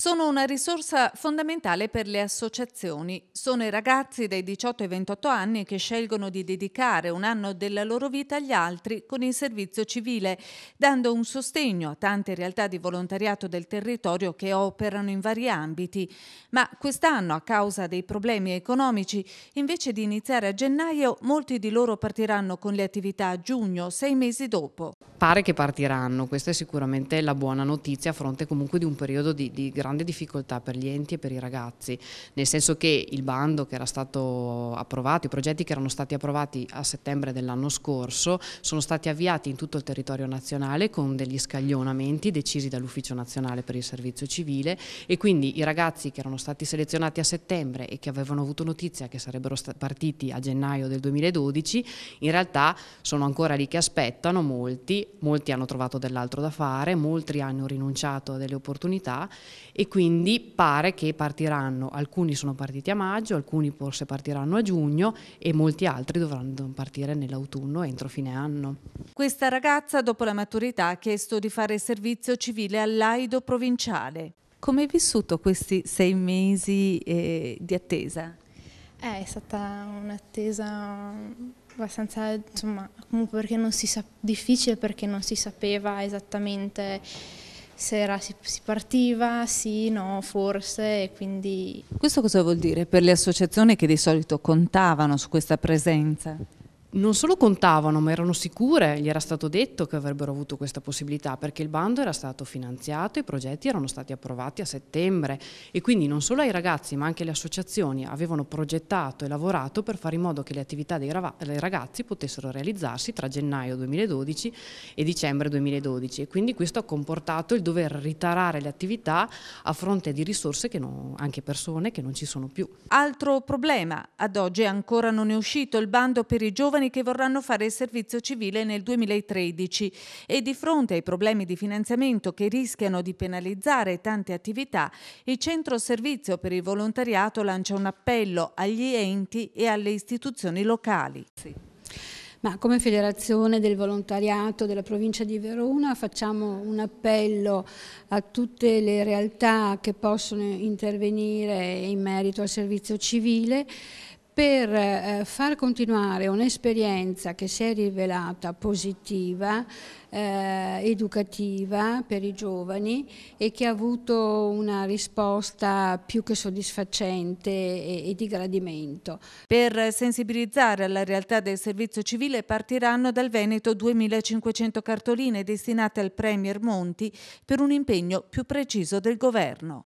Sono una risorsa fondamentale per le associazioni. Sono i ragazzi dai 18 ai 28 anni che scelgono di dedicare un anno della loro vita agli altri con il servizio civile, dando un sostegno a tante realtà di volontariato del territorio che operano in vari ambiti. Ma quest'anno, a causa dei problemi economici, invece di iniziare a gennaio, molti di loro partiranno con le attività a giugno, sei mesi dopo. Pare che partiranno, questa è sicuramente la buona notizia a fronte comunque di un periodo di, di grande grande difficoltà per gli enti e per i ragazzi, nel senso che il bando che era stato approvato, i progetti che erano stati approvati a settembre dell'anno scorso sono stati avviati in tutto il territorio nazionale con degli scaglionamenti decisi dall'Ufficio Nazionale per il Servizio Civile e quindi i ragazzi che erano stati selezionati a settembre e che avevano avuto notizia che sarebbero partiti a gennaio del 2012 in realtà sono ancora lì che aspettano molti, molti hanno trovato dell'altro da fare, molti hanno rinunciato a delle opportunità e quindi pare che partiranno, alcuni sono partiti a maggio, alcuni forse partiranno a giugno e molti altri dovranno partire nell'autunno entro fine anno. Questa ragazza dopo la maturità ha chiesto di fare servizio civile all'Aido provinciale. Come hai vissuto questi sei mesi eh, di attesa? Eh, è stata un'attesa abbastanza, insomma, comunque perché non si sa- difficile perché non si sapeva esattamente sera si, si, partiva, sì, no, forse, e quindi... Questo cosa vuol dire per le associazioni che di solito contavano su questa presenza? non solo contavano, ma erano sicure, gli era stato detto che avrebbero avuto questa possibilità, perché il bando era stato finanziato, i progetti erano stati approvati a settembre e quindi non solo ai ragazzi, ma anche le associazioni avevano progettato e lavorato per fare in modo che le attività dei ragazzi potessero realizzarsi tra gennaio 2012 e dicembre 2012 e quindi questo ha comportato il dover ritarare le attività a fronte di risorse, che non, anche persone che non ci sono più. Altro problema, ad oggi ancora non è uscito il bando per i giovani giovani che vorranno fare il servizio civile nel 2013 e di fronte ai problemi di finanziamento che rischiano di penalizzare tante attività, il Centro Servizio per il Volontariato lancia un appello agli enti e alle istituzioni locali. Sì. Ma come Federazione del Volontariato della provincia di Verona facciamo un appello a tutte le realtà che possono intervenire in merito al servizio civile per eh, far continuare un'esperienza che si è rivelata positiva, eh, educativa per i giovani e che ha avuto una risposta più che soddisfacente e, e di gradimento. Per sensibilizzare alla realtà del servizio civile partiranno dal Veneto 2500 cartoline destinate al Premier Monti per un impegno più preciso del governo.